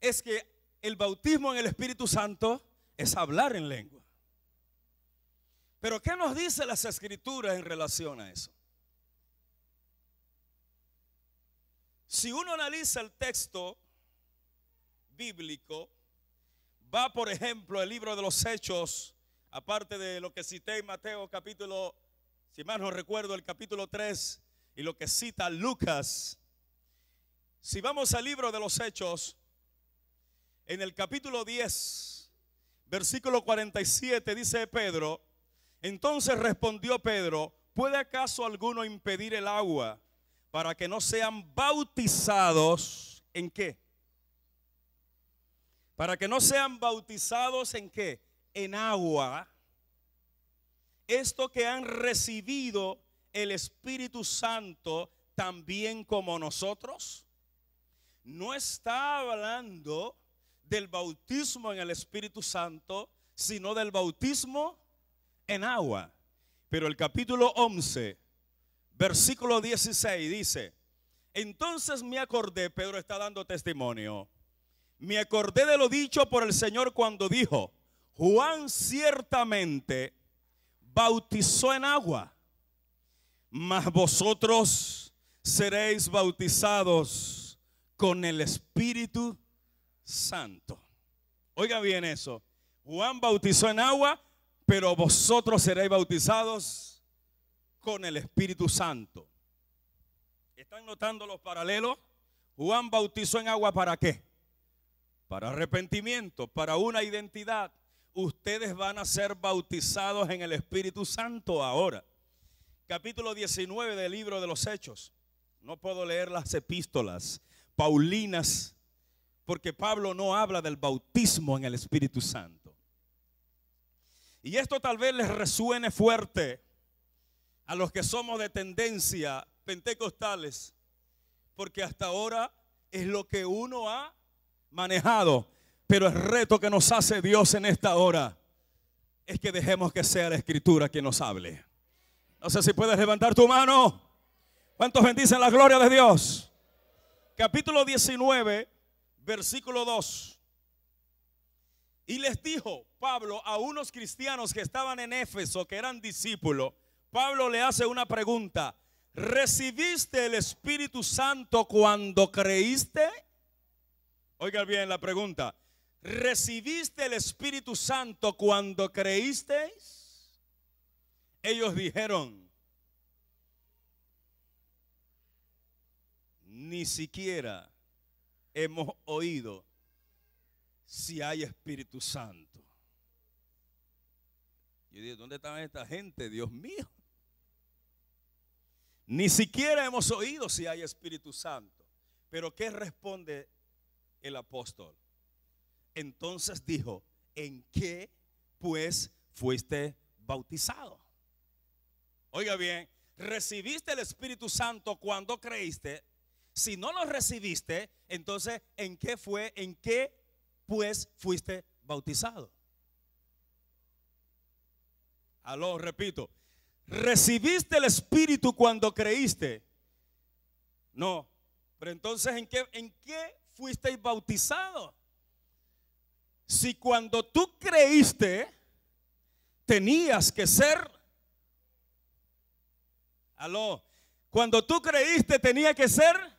es que el bautismo en el Espíritu Santo es hablar en lengua. Pero ¿qué nos dice las escrituras en relación a eso? Si uno analiza el texto bíblico, va por ejemplo el libro de los Hechos, aparte de lo que cité en Mateo capítulo, si mal no recuerdo, el capítulo 3 y lo que cita Lucas si vamos al libro de los Hechos, en el capítulo 10, versículo 47, dice Pedro, entonces respondió Pedro, ¿puede acaso alguno impedir el agua para que no sean bautizados en qué? Para que no sean bautizados en qué? En agua. Esto que han recibido el Espíritu Santo también como nosotros no está hablando del bautismo en el Espíritu Santo, sino del bautismo en agua. Pero el capítulo 11, versículo 16 dice, entonces me acordé, Pedro está dando testimonio, me acordé de lo dicho por el Señor cuando dijo, Juan ciertamente bautizó en agua, mas vosotros seréis bautizados con el Espíritu Santo. Oiga bien eso. Juan bautizó en agua, pero vosotros seréis bautizados con el Espíritu Santo. ¿Están notando los paralelos? Juan bautizó en agua para qué? Para arrepentimiento, para una identidad. Ustedes van a ser bautizados en el Espíritu Santo ahora. Capítulo 19 del libro de los Hechos. No puedo leer las epístolas paulinas, porque Pablo no habla del bautismo en el Espíritu Santo. Y esto tal vez les resuene fuerte a los que somos de tendencia pentecostales, porque hasta ahora es lo que uno ha manejado, pero el reto que nos hace Dios en esta hora es que dejemos que sea la escritura quien nos hable. No sé si puedes levantar tu mano. ¿Cuántos bendicen la gloria de Dios? capítulo 19, versículo 2. Y les dijo Pablo a unos cristianos que estaban en Éfeso, que eran discípulos, Pablo le hace una pregunta. ¿Recibiste el Espíritu Santo cuando creíste? Oiga bien la pregunta. ¿Recibiste el Espíritu Santo cuando creísteis? Ellos dijeron, ni siquiera hemos oído si hay Espíritu Santo. Yo digo, ¿dónde está esta gente? Dios mío. Ni siquiera hemos oído si hay Espíritu Santo. Pero ¿qué responde el apóstol? Entonces dijo, ¿en qué pues fuiste bautizado? Oiga bien, ¿recibiste el Espíritu Santo cuando creíste? Si no lo recibiste, entonces, ¿en qué fue? ¿En qué pues fuiste bautizado? Aló, repito. ¿Recibiste el Espíritu cuando creíste? No. Pero entonces, ¿en qué, en qué fuisteis bautizado Si cuando tú creíste, tenías que ser. Aló. Cuando tú creíste, tenía que ser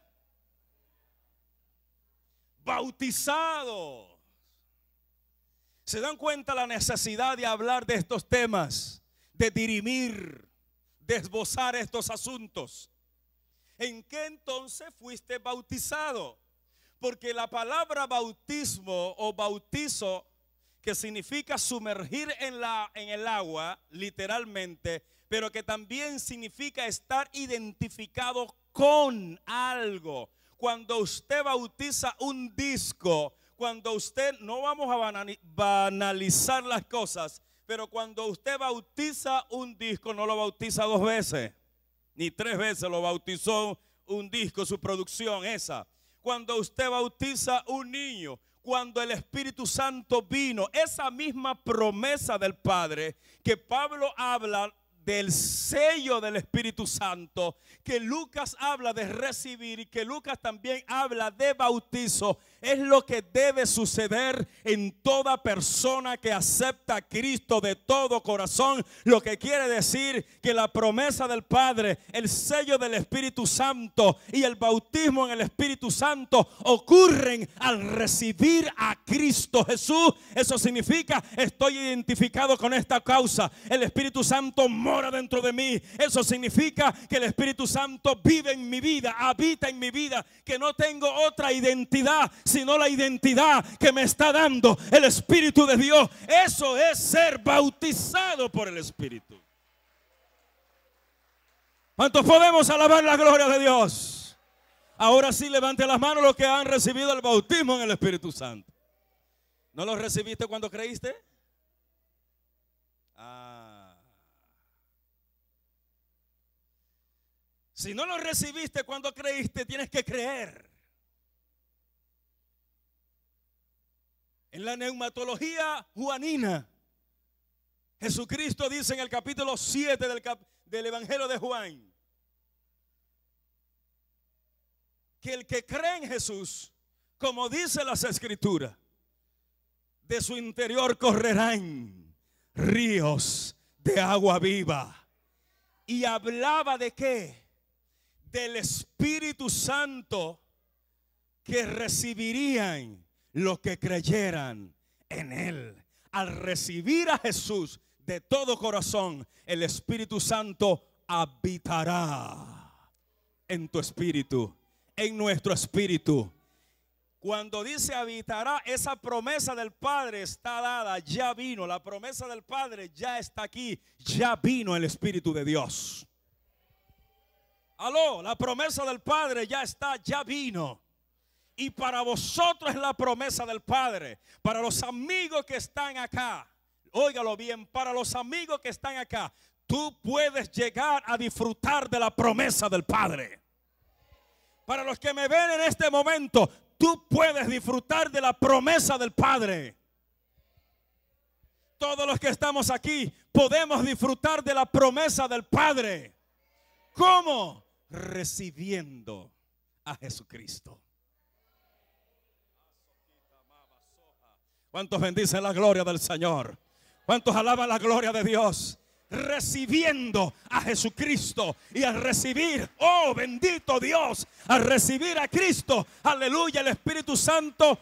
bautizado Se dan cuenta la necesidad de hablar de estos temas, de dirimir, desbozar estos asuntos. ¿En qué entonces fuiste bautizado? Porque la palabra bautismo o bautizo, que significa sumergir en, la, en el agua, literalmente, pero que también significa estar identificado con algo, cuando usted bautiza un disco, cuando usted, no vamos a banalizar las cosas, pero cuando usted bautiza un disco, no lo bautiza dos veces, ni tres veces lo bautizó un disco, su producción esa. Cuando usted bautiza un niño, cuando el Espíritu Santo vino, esa misma promesa del Padre que Pablo habla, del sello del Espíritu Santo, que Lucas habla de recibir y que Lucas también habla de bautizo, es lo que debe suceder en toda persona que acepta a Cristo de todo corazón, lo que quiere decir que la promesa del Padre, el sello del Espíritu Santo y el bautismo en el Espíritu Santo ocurren al recibir a Cristo Jesús. Eso significa, estoy identificado con esta causa. El Espíritu Santo dentro de mí. Eso significa que el Espíritu Santo vive en mi vida, habita en mi vida, que no tengo otra identidad sino la identidad que me está dando el Espíritu de Dios. Eso es ser bautizado por el Espíritu. ¿Cuántos podemos alabar la gloria de Dios? Ahora sí, levante las manos los que han recibido el bautismo en el Espíritu Santo. ¿No lo recibiste cuando creíste? Si no lo recibiste cuando creíste, tienes que creer. En la neumatología juanina, Jesucristo dice en el capítulo 7 del, del Evangelio de Juan, que el que cree en Jesús, como dice las escrituras, de su interior correrán ríos de agua viva. Y hablaba de qué? del Espíritu Santo que recibirían los que creyeran en Él. Al recibir a Jesús de todo corazón, el Espíritu Santo habitará en tu espíritu, en nuestro espíritu. Cuando dice habitará, esa promesa del Padre está dada, ya vino, la promesa del Padre ya está aquí, ya vino el Espíritu de Dios. Aló, la promesa del Padre ya está, ya vino. Y para vosotros es la promesa del Padre. Para los amigos que están acá. Óigalo bien, para los amigos que están acá. Tú puedes llegar a disfrutar de la promesa del Padre. Para los que me ven en este momento, tú puedes disfrutar de la promesa del Padre. Todos los que estamos aquí podemos disfrutar de la promesa del Padre. ¿Cómo? recibiendo a Jesucristo. ¿Cuántos bendicen la gloria del Señor? ¿Cuántos alaban la gloria de Dios? Recibiendo a Jesucristo y al recibir, oh bendito Dios, al recibir a Cristo, aleluya, el Espíritu Santo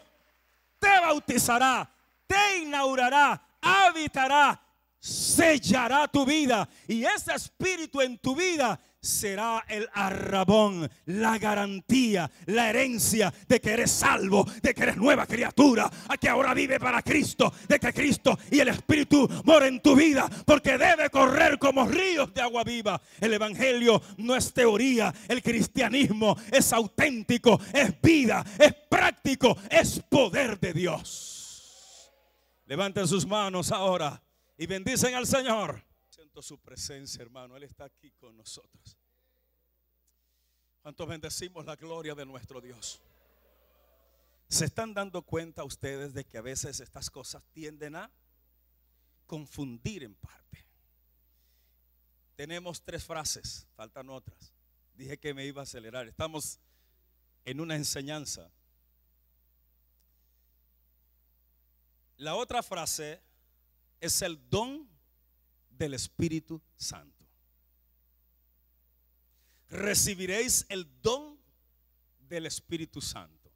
te bautizará, te inaugurará, habitará, sellará tu vida y ese Espíritu en tu vida será el arrabón, la garantía, la herencia de que eres salvo, de que eres nueva criatura, a que ahora vive para Cristo, de que Cristo y el Espíritu moren en tu vida, porque debe correr como ríos de agua viva. El Evangelio no es teoría, el cristianismo es auténtico, es vida, es práctico, es poder de Dios. Levanten sus manos ahora y bendicen al Señor su presencia, hermano. Él está aquí con nosotros. ¿Cuántos bendecimos la gloria de nuestro Dios? ¿Se están dando cuenta ustedes de que a veces estas cosas tienden a confundir en parte? Tenemos tres frases, faltan otras. Dije que me iba a acelerar. Estamos en una enseñanza. La otra frase es el don del Espíritu Santo. Recibiréis el don del Espíritu Santo.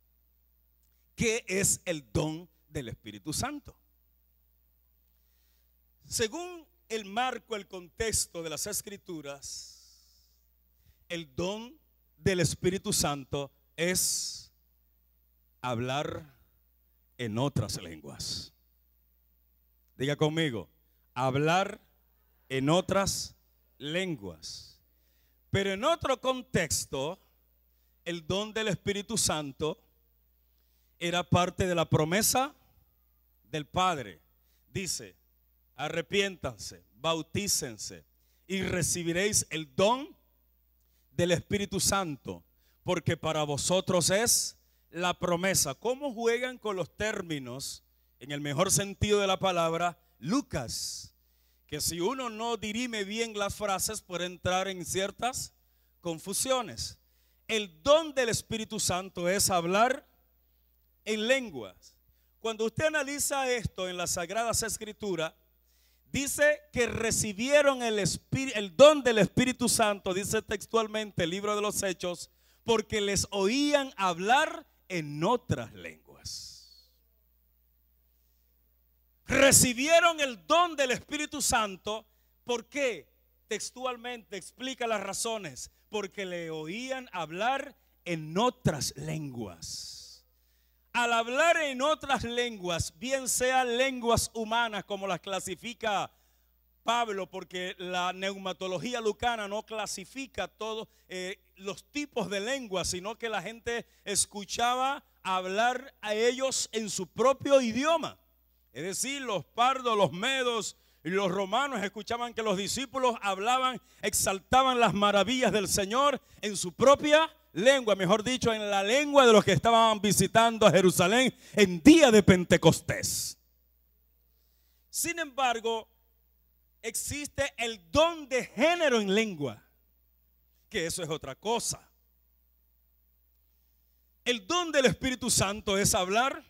¿Qué es el don del Espíritu Santo? Según el marco, el contexto de las escrituras, el don del Espíritu Santo es hablar en otras lenguas. Diga conmigo, hablar en otras lenguas. Pero en otro contexto, el don del Espíritu Santo era parte de la promesa del Padre. Dice, arrepiéntanse, bautícense y recibiréis el don del Espíritu Santo, porque para vosotros es la promesa. ¿Cómo juegan con los términos, en el mejor sentido de la palabra, Lucas? si uno no dirime bien las frases puede entrar en ciertas confusiones. El don del Espíritu Santo es hablar en lenguas. Cuando usted analiza esto en las Sagradas Escrituras, dice que recibieron el, el don del Espíritu Santo, dice textualmente el libro de los Hechos, porque les oían hablar en otras lenguas recibieron el don del Espíritu Santo. ¿Por qué? Textualmente explica las razones. Porque le oían hablar en otras lenguas. Al hablar en otras lenguas, bien sean lenguas humanas como las clasifica Pablo, porque la neumatología lucana no clasifica todos eh, los tipos de lenguas, sino que la gente escuchaba hablar a ellos en su propio idioma. Es decir, los pardos, los medos y los romanos escuchaban que los discípulos hablaban, exaltaban las maravillas del Señor en su propia lengua, mejor dicho, en la lengua de los que estaban visitando a Jerusalén en día de Pentecostés. Sin embargo, existe el don de género en lengua, que eso es otra cosa. El don del Espíritu Santo es hablar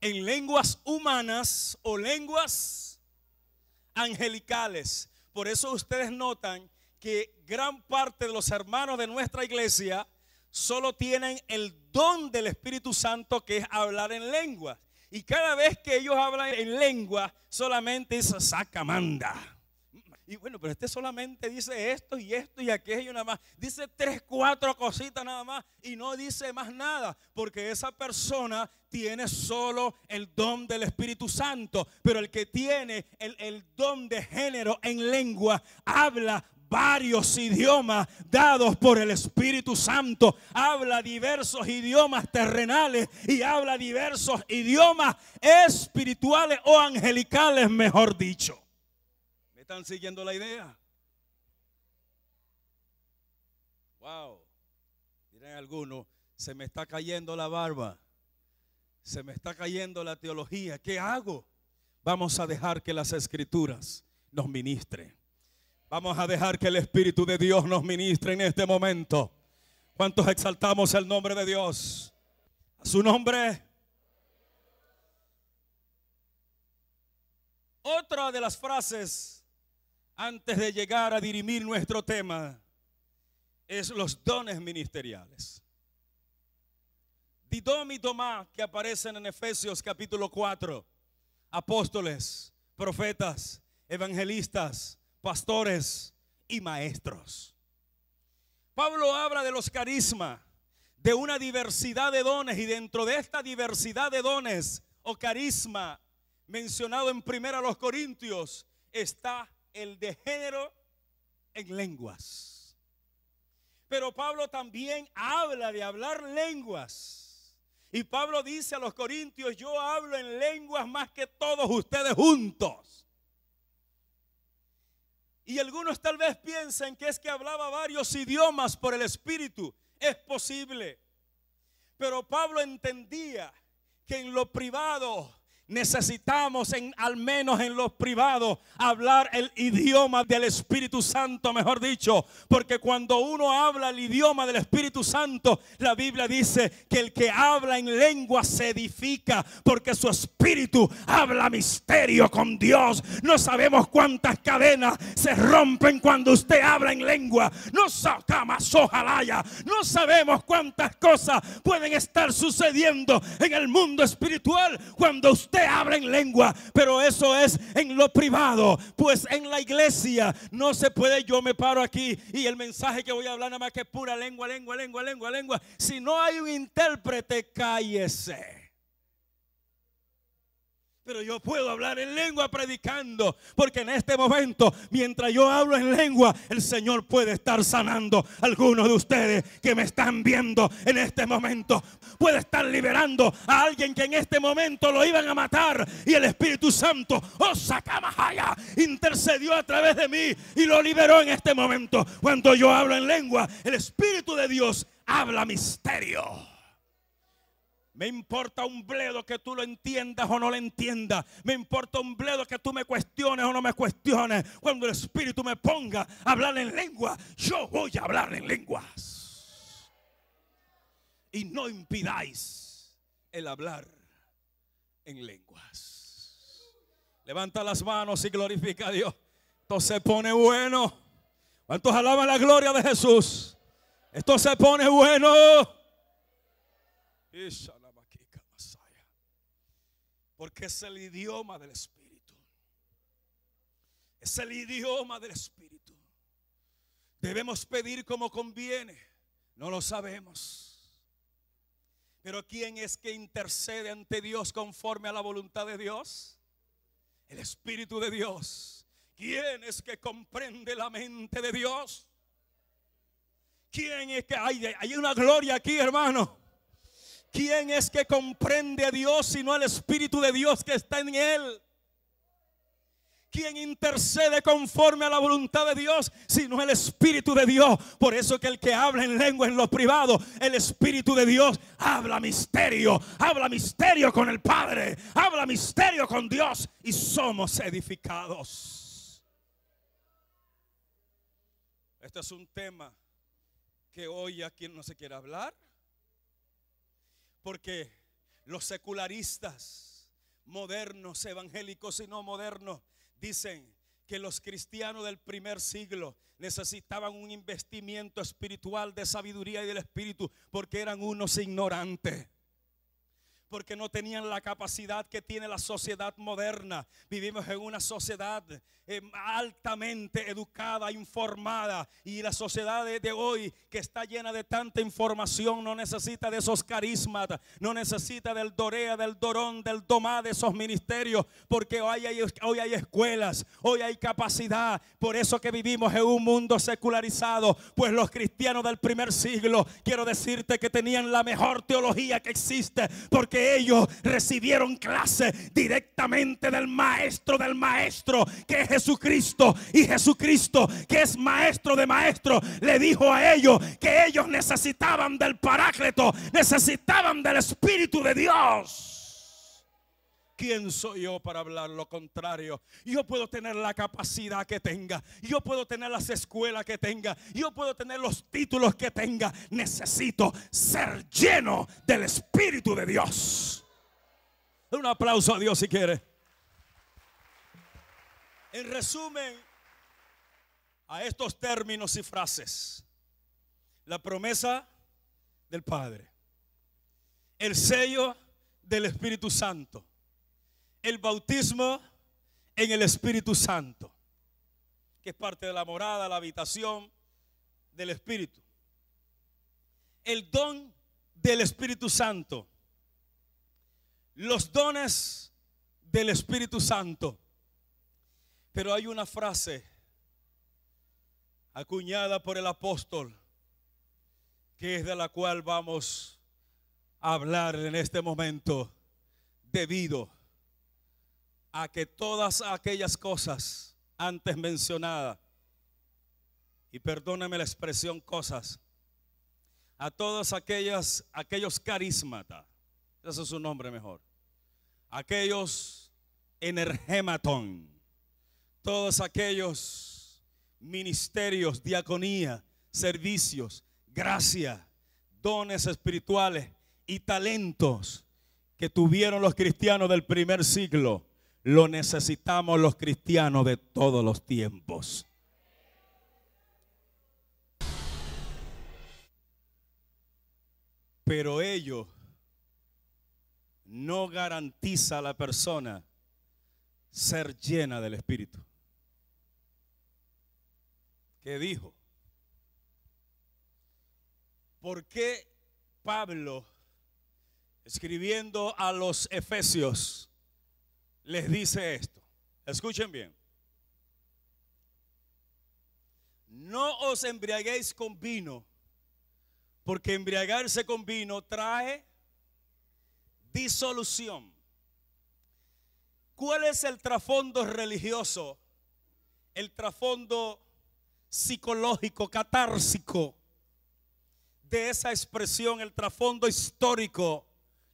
en lenguas humanas o lenguas angelicales. Por eso ustedes notan que gran parte de los hermanos de nuestra iglesia solo tienen el don del Espíritu Santo que es hablar en lenguas. Y cada vez que ellos hablan en lengua, solamente saca manda y bueno, pero este solamente dice esto y esto y aquello nada más. Dice tres, cuatro cositas nada más y no dice más nada porque esa persona tiene solo el don del Espíritu Santo. Pero el que tiene el don de género en lengua habla varios idiomas dados por el Espíritu Santo. Habla diversos idiomas terrenales y habla diversos idiomas espirituales o angelicales, mejor dicho están siguiendo la idea? Wow, Miren algunos, se me está cayendo la barba, se me está cayendo la teología, ¿qué hago? Vamos a dejar que las escrituras nos ministren. Vamos a dejar que el Espíritu de Dios nos ministre en este momento. ¿Cuántos exaltamos el nombre de Dios? A su nombre. Otra de las frases antes de llegar a dirimir nuestro tema, es los dones ministeriales. Didom y Tomás, que aparecen en Efesios capítulo 4, apóstoles, profetas, evangelistas, pastores y maestros. Pablo habla de los carismas, de una diversidad de dones y dentro de esta diversidad de dones o carisma mencionado en primera los Corintios está el de género en lenguas. Pero Pablo también habla de hablar lenguas. Y Pablo dice a los corintios, yo hablo en lenguas más que todos ustedes juntos. Y algunos tal vez piensen que es que hablaba varios idiomas por el Espíritu. Es posible. Pero Pablo entendía que en lo privado Necesitamos, en, al menos en los privados, hablar el idioma del Espíritu Santo, mejor dicho. Porque cuando uno habla el idioma del Espíritu Santo, la Biblia dice que el que habla en lengua se edifica, porque su espíritu habla misterio con Dios. No sabemos cuántas cadenas se rompen cuando usted habla en lengua. No sacamos No sabemos cuántas cosas pueden estar sucediendo en el mundo espiritual cuando usted abren habla en lengua, pero eso es en lo privado, pues en la iglesia no se puede, yo me paro aquí y el mensaje que voy a hablar nada más que pura lengua, lengua, lengua, lengua, lengua. Si no hay un intérprete, cállese. Pero yo puedo hablar en lengua predicando, porque en este momento, mientras yo hablo en lengua, el Señor puede estar sanando a algunos de ustedes que me están viendo en este momento. Puede estar liberando a alguien que en este momento lo iban a matar y el Espíritu Santo, oh Mahaya, intercedió a través de mí y lo liberó en este momento. Cuando yo hablo en lengua, el Espíritu de Dios habla misterio. Me importa un bledo que tú lo entiendas o no lo entiendas. Me importa un bledo que tú me cuestiones o no me cuestiones. Cuando el Espíritu me ponga a hablar en lengua, yo voy a hablar en lenguas. Y no impidáis el hablar en lenguas. Levanta las manos y glorifica a Dios. Esto se pone bueno. ¿Cuántos alaban la gloria de Jesús? Esto se pone bueno. Porque es el idioma del Espíritu. Es el idioma del Espíritu. Debemos pedir como conviene. No lo sabemos. Pero ¿quién es que intercede ante Dios conforme a la voluntad de Dios? El Espíritu de Dios. ¿Quién es que comprende la mente de Dios? ¿Quién es que hay, hay una gloria aquí, hermano? ¿Quién es que comprende a Dios sino el Espíritu de Dios que está en él? ¿Quién intercede conforme a la voluntad de Dios, Si no el Espíritu de Dios. Por eso que el que habla en lengua en lo privado, el Espíritu de Dios habla misterio, habla misterio con el Padre, habla misterio con Dios y somos edificados. Este es un tema que hoy a quien no se quiere hablar, porque los secularistas modernos, evangélicos y no modernos, dicen que los cristianos del primer siglo necesitaban un investimiento espiritual de sabiduría y del espíritu porque eran unos ignorantes porque no tenían la capacidad que tiene la sociedad moderna. Vivimos en una sociedad eh, altamente educada, informada, y la sociedad de, hoy que está llena de tanta información no necesita de esos carismas, no necesita del Dorea, del Dorón, del Domá, de esos ministerios, porque hoy hay, hoy hay escuelas, hoy hay capacidad. Por eso que vivimos en un mundo secularizado, pues los cristianos del primer siglo, quiero decirte que tenían la mejor teología que existe, porque ellos recibieron clase directamente del maestro del maestro, que es Jesucristo. Y Jesucristo, que es maestro de maestro le dijo a ellos que ellos necesitaban del Paráclito, necesitaban del Espíritu de Dios. ¿Quién soy yo para hablar lo contrario? Yo puedo tener la capacidad que tenga, yo puedo tener las escuelas que tenga, yo puedo tener los títulos que tenga. Necesito ser lleno del Espíritu de Dios. Un aplauso a Dios si quiere. En resumen, a estos términos y frases, la promesa del Padre, el sello del Espíritu Santo el bautismo en el Espíritu Santo, que es parte de la morada, la habitación del Espíritu. El don del Espíritu Santo. Los dones del Espíritu Santo. Pero hay una frase acuñada por el apóstol que es de la cual vamos a hablar en este momento debido a que todas aquellas cosas antes mencionadas, y perdóneme la expresión cosas, a todas aquellas, aquellos carismata, ese es su nombre mejor, aquellos energematón, todos aquellos ministerios, diaconía, servicios, gracia, dones espirituales y talentos que tuvieron los cristianos del primer siglo lo necesitamos los cristianos de todos los tiempos. Pero ello no garantiza a la persona ser llena del Espíritu. ¿Qué dijo? ¿Por qué Pablo, escribiendo a los Efesios, les dice esto. Escuchen bien. No os embriaguéis con vino, porque embriagarse con vino trae disolución. ¿Cuál es el trasfondo religioso? El trasfondo psicológico, catársico de esa expresión, el trasfondo histórico,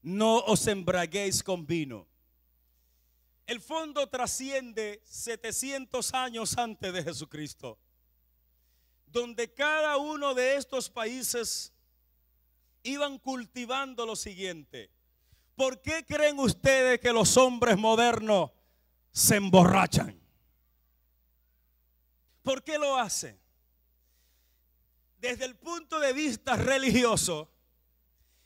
no os embriaguéis con vino. El fondo trasciende 700 años antes de Jesucristo, donde cada uno de estos países iban cultivando lo siguiente. ¿Por qué creen ustedes que los hombres modernos se emborrachan? ¿Por qué lo hacen? Desde el punto de vista religioso,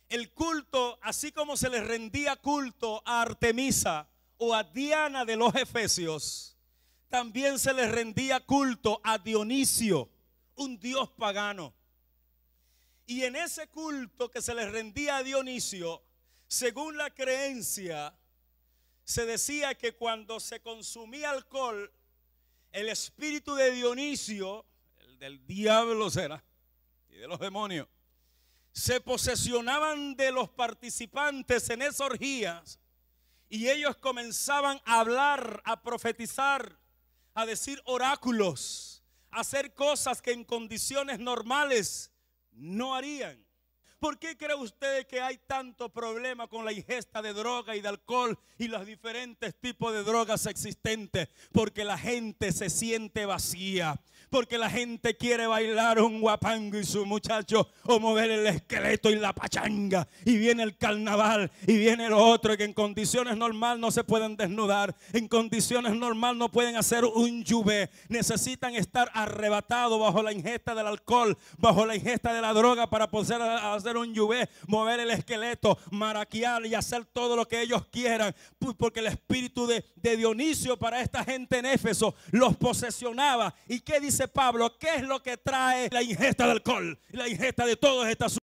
el culto, así como se les rendía culto a Artemisa, o a Diana de los Efesios, también se le rendía culto a Dionisio, un dios pagano. Y en ese culto que se le rendía a Dionisio, según la creencia, se decía que cuando se consumía alcohol, el espíritu de Dionisio, el del diablo será, y de los demonios, se posesionaban de los participantes en esas orgías y ellos comenzaban a hablar, a profetizar, a decir oráculos, a hacer cosas que en condiciones normales no harían. ¿Por qué cree usted que hay tanto problema con la ingesta de droga y de alcohol y los diferentes tipos de drogas existentes? Porque la gente se siente vacía porque la gente quiere bailar un guapango y su muchacho o mover el esqueleto y la pachanga y viene el carnaval y viene lo otro que en condiciones normal no se pueden desnudar, en condiciones normal no pueden hacer un yuve, necesitan estar arrebatados bajo la ingesta del alcohol, bajo la ingesta de la droga para poder hacer un yuve, mover el esqueleto, maraquear y hacer todo lo que ellos quieran, porque el espíritu de, de Dionisio para esta gente en Éfeso los posesionaba. ¿Y qué dice? dice Pablo, ¿qué es lo que trae la ingesta de alcohol? La ingesta de todas estas